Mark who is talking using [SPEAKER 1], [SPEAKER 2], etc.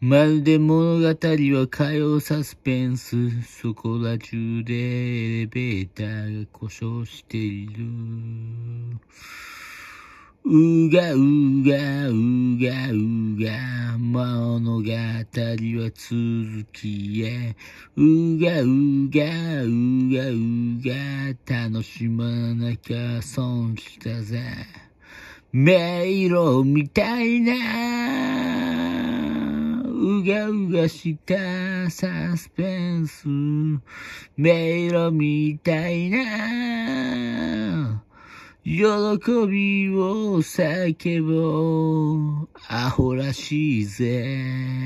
[SPEAKER 1] まるで物語は火曜サスペンス。そこら中でエレベーターが故障している。うがうがうがうが物語は続きへ。うがうがうがうが楽しまなきゃ損したぜ。迷路みたいなうがうがしたサスペンス、迷路みたいな、喜びを叫ぼう、アホらしいぜ。